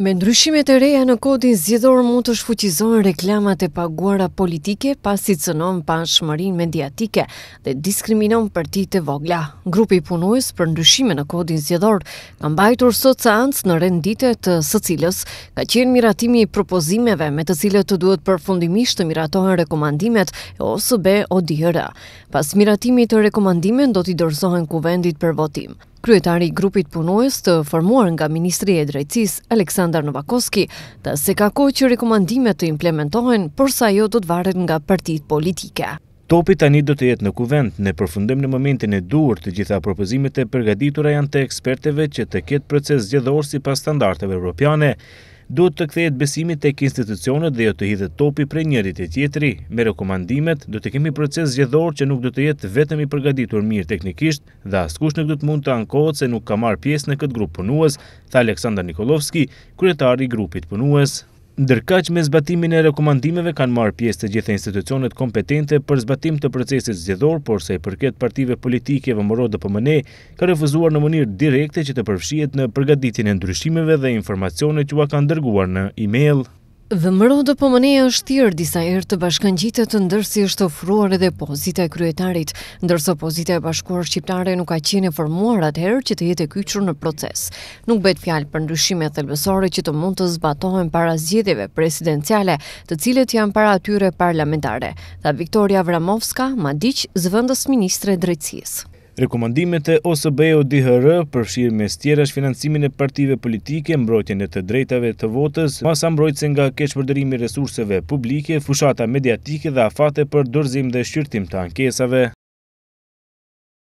Me ndryshimet e reja në kodin zjedhor mund të shfuqizohen reklamat e paguara politike pas i cënon pashmërin mediatike dhe diskriminon për ti të vogla. Grupi punojës për ndryshime në kodin zjedhor në mbajtur sot seancë në renditet të së cilës ka qenë miratimi i propozimeve me të cilët të duhet përfundimisht të miratohen rekomandimet e o dihëra. Pas miratimi të rekomandimen do t'i dorzohen kuvendit për votim. Kryetari i grupit punojës të formuar nga Ministri e Drejtësisë Aleksandar Novakoski ta se ka kohë që rekomandimet të implementohen, por sa jo do të varet nga partitë politike. Topi tani do të jetë në kuvent, në përfundim në momentin e duhur të gjitha propozimet e përgatitura janë të eksperteve që të ketë proces zgjedhor si pas standarteve europiane, duhet të kthehet besimi tek institucionet dhe jo të hidhet topi prej njërit e tjetrit. Me rekomandimet do të kemi proces zgjedhor që nuk do të jetë vetëm i përgatitur mirë teknikisht, dhe askush nuk do të mund të ankohet se nuk ka marr pjesë në këtë grup punues, tha Aleksandar Nikolovski, kryetari i grupit punues që me zbatimin e rekomandimeve kanë marrë pjesë të gjitha institucionet kompetente për zbatim të procesit zgjedhor, por sa i përket partive politike dhe pëmëne, ka refuzuar në mënyrë direkte që të përfshihet në përgatitjen e ndryshimeve dhe informacionet që ua kanë dërguar në email. Vëmëro do pëmëneja është tjërë disa erë të bashkën gjitë të ndërsi është ofruar edhe pozita e kryetarit, ndërso pozita e bashkuar shqiptare nuk ka qene formuar atëherë që të jetë e kyqru në proces. Nuk betë fjalë për ndryshime thelbësore që të mund të zbatohen para zjedjeve presidenciale të cilet janë para atyre parlamentare, dhe Viktoria Vramovska, madiq zvëndës Ministre Drejtsis. Rekomandimet e OSBO DHR përfshirë me stjera është financimin e partive politike, mbrojtjen e të drejtave të votës, masa mbrojtëse nga keqëpërderimi resurseve publike, fushata mediatike dhe afate për dorëzim dhe shqyrtim të ankesave.